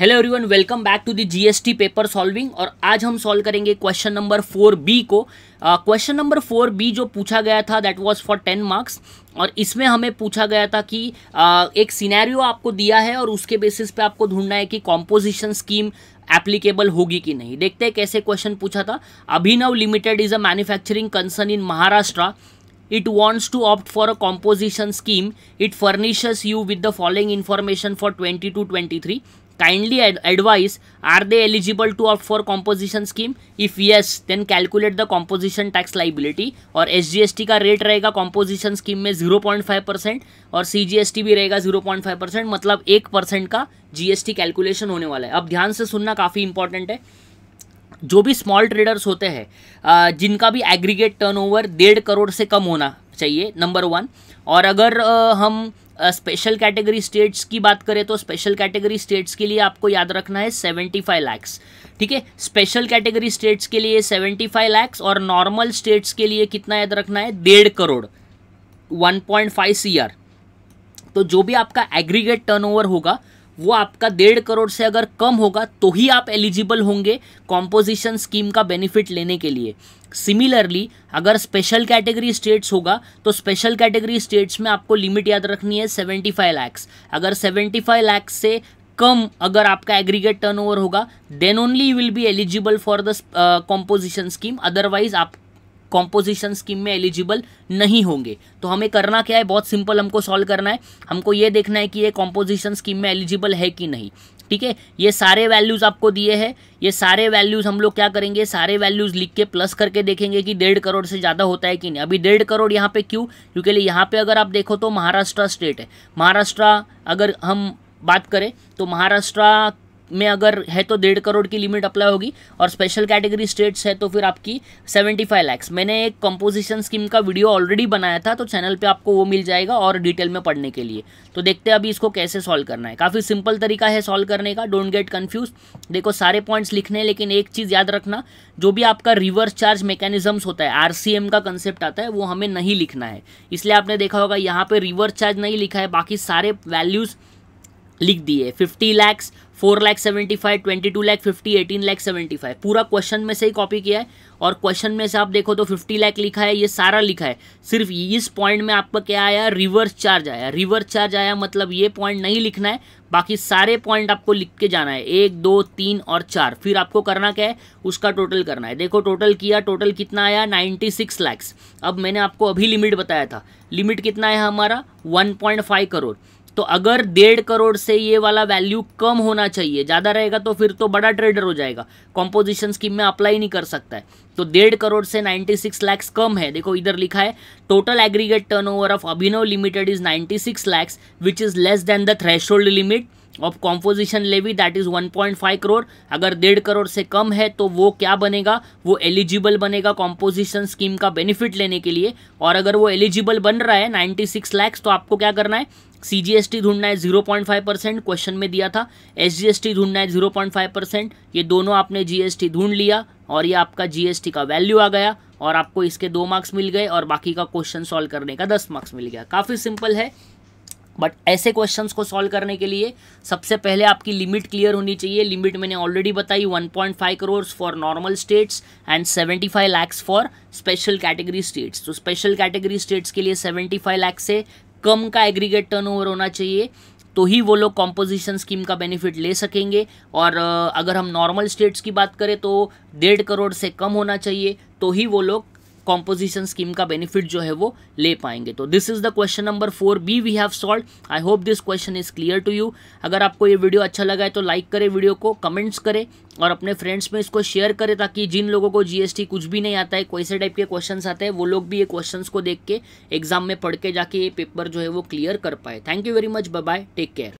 hello everyone welcome back to the GST paper solving और आज हम सॉल्व करेंगे क्वेश्चन नंबर फोर बी को क्वेश्चन नंबर फोर बी जो पूछा गया था that was for ten marks और इसमें हमें पूछा गया था कि uh, एक सिनेरियो आपको दिया है और उसके बेसिस पे आपको ढूंढना है कि कॉम्पोजिशन स्कीम एप्लीकेबल होगी कि नहीं देखते हैं कैसे क्वेश्चन पूछा था Abhinav limited is a manufacturing concern in Maharashtra it to opt for a composition scheme it scheme you with the following information for twenty two twenty three kindly advise are they eligible to opt for composition scheme if yes then calculate the composition tax liability और S G S T का rate रहेगा composition scheme में zero point five percent और C जी S T भी रहेगा zero point five percent मतलब एक percent का जीएसटी कैलकुलेशन होने वाला है अब ध्यान से सुनना काफ़ी इंपॉर्टेंट है जो भी स्मॉल ट्रेडर्स होते हैं जिनका भी एग्रीगेट टर्न ओवर डेढ़ करोड़ से कम होना चाहिए नंबर वन और अगर हम स्पेशल कैटेगरी स्टेट्स की बात करें तो स्पेशल कैटेगरी स्टेट्स के लिए आपको याद रखना है सेवेंटी फाइव लैक्स ठीक है स्पेशल कैटेगरी स्टेट्स के लिए सेवेंटी फाइव लैक्स और नॉर्मल स्टेट्स के लिए कितना याद रखना है डेढ़ crore one point five C R तो जो भी आपका एग्रीगेट टर्नओवर होगा वो आपका डेढ़ करोड़ से अगर कम होगा तो ही आप एलिजिबल होंगे कॉम्पोजिशन स्कीम का बेनिफिट लेने के लिए सिमिलरली अगर स्पेशल कैटेगरी स्टेट्स होगा तो स्पेशल कैटेगरी स्टेट्स में आपको लिमिट याद रखनी है सेवेंटी फाइव लैक्स अगर सेवेंटी फाइव लैक्स से कम अगर आपका एग्रीगेट टर्नओवर होगा then only you will be eligible for the composition scheme otherwise आप कॉम्पोजिशन स्कीम में एलिजिबल नहीं होंगे तो हमें करना क्या है बहुत सिंपल हमको सॉल्व करना है हमको ये देखना है कि ये कॉम्पोजिशन स्कीम में एलिजिबल है कि नहीं ठीक है ये सारे वैल्यूज़ आपको दिए हैं ये सारे वैल्यूज़ हम लोग क्या करेंगे सारे वैल्यूज़ लिख के प्लस करके देखेंगे कि डेढ़ करोड़ से ज़्यादा होता है कि नहीं अभी डेढ़ करोड़ यहाँ पे क्यों क्योंकि यहाँ पे अगर आप देखो तो महाराष्ट्र स्टेट है महाराष्ट्र अगर हम बात करें तो महाराष्ट्र में अगर है तो डेढ़ करोड़ की लिमिट अप्लाई होगी और स्पेशल कैटेगरी स्टेट्स है तो फिर आपकी सेवेंटी फाइव लैक्स मैंने एक कंपोजिशन स्कीम का वीडियो ऑलरेडी बनाया था तो चैनल पे आपको वो मिल जाएगा और डिटेल में पढ़ने के लिए तो देखते हैं अभी इसको कैसे सॉल्व करना है काफ़ी सिंपल तरीका है सॉल्व करने का डोंट गेट कन्फ्यूज देखो सारे पॉइंट्स लिखने लेकिन एक चीज़ याद रखना जो भी आपका रिवर्स चार्ज मैकेनिज्म होता है आर का कंसेप्ट आता है वो हमें नहीं लिखना है इसलिए आपने देखा होगा यहाँ पर रिवर्स चार्ज नहीं लिखा है बाकी सारे वैल्यूज़ लिख दिए fifty lakhs four lakh seventy five twenty two lakh fifty eighteen lakh seventy five पूरा क्वेश्चन में से ही कॉपी किया है और क्वेश्चन में से आप देखो तो फिफ्टी लैख लिखा है ये सारा लिखा है सिर्फ इस पॉइंट में आपका क्या आया रिवर्स चार्ज आया रिवर्स चार्ज आया मतलब ये पॉइंट नहीं लिखना है बाकी सारे पॉइंट आपको लिख के जाना है एक दो तीन और चार फिर आपको करना क्या है उसका टोटल करना है देखो टोटल किया टोटल कितना आया नाइन्टी सिक्स लैक्स अब मैंने आपको अभी लिमिट बताया था लिमिट कितना है हमारा वन पॉइंट फाइव करोड़ तो अगर डेढ़ करोड़ से ये वाला वैल्यू कम होना चाहिए ज़्यादा रहेगा तो फिर तो बड़ा ट्रेडर हो जाएगा कॉम्पोजिशन स्कीम में अप्लाई नहीं कर सकता है तो डेढ़ करोड़ से 96 लैक्स कम है देखो इधर लिखा है total aggregate turnover of Abhinav limited is 96 lakhs which is less than the thresh limit of composition levy that is 1.5 crore अगर डेढ़ करोड़ से कम है तो वो क्या बनेगा वो एलिजिबल बनेगा कॉम्पोजिशन स्कीम का बेनिफिट लेने के लिए और अगर वो एलिजिबल बन रहा है 96 लैक्स तो आपको क्या करना है सी जी एस टी ढूंढना है zero point five percent question में दिया था एस जी एस टी ढूंढना है जीरो पॉइंट फाइव परसेंट ये दोनों आपने जी एस टी ढूंढ लिया और ये आपका जी एस टी का वैल्यू आ गया और आपको इसके दो मार्क्स मिल गए और बाकी का क्वेश्चन सॉल्व करने का दस मार्क्स मिल गया काफ़ी सिंपल है बट ऐसे क्वेश्चंस को सॉल्व करने के लिए सबसे पहले आपकी लिमिट क्लियर होनी चाहिए लिमिट मैंने ऑलरेडी बताई 1.5 crore for normal states and 75 lakhs for special category states तो स्पेशल कैटेगरी स्टेट्स के लिए 75 लैक्स से कम का एग्रीगेट टर्नओवर होना चाहिए तो ही वो लोग कॉम्पोजिशन स्कीम का बेनिफिट ले सकेंगे और अगर हम नॉर्मल स्टेट्स की बात करें तो डेढ़ करोड़ से कम होना चाहिए तो ही वो लोग कॉम्पोजिशन स्कीम का बेनिफिट जो है वो ले पाएंगे तो this is the question number four B we have solve I hope this question is clear to you अगर आपको ये वीडियो अच्छा लगा है तो लाइक करें वीडियो को कमेंट्स करें और अपने फ्रेंड्स में इसको शेयर करें ताकि जिन लोगों को जीएसटी कुछ भी नहीं आता है कोई से टाइप के क्वेश्चन आते हैं वो लोग भी ये क्वेश्चन को देख के एग्जाम में पढ़ के जाके ये पेपर जो है वो क्लियर कर पाए thank you very much bye take care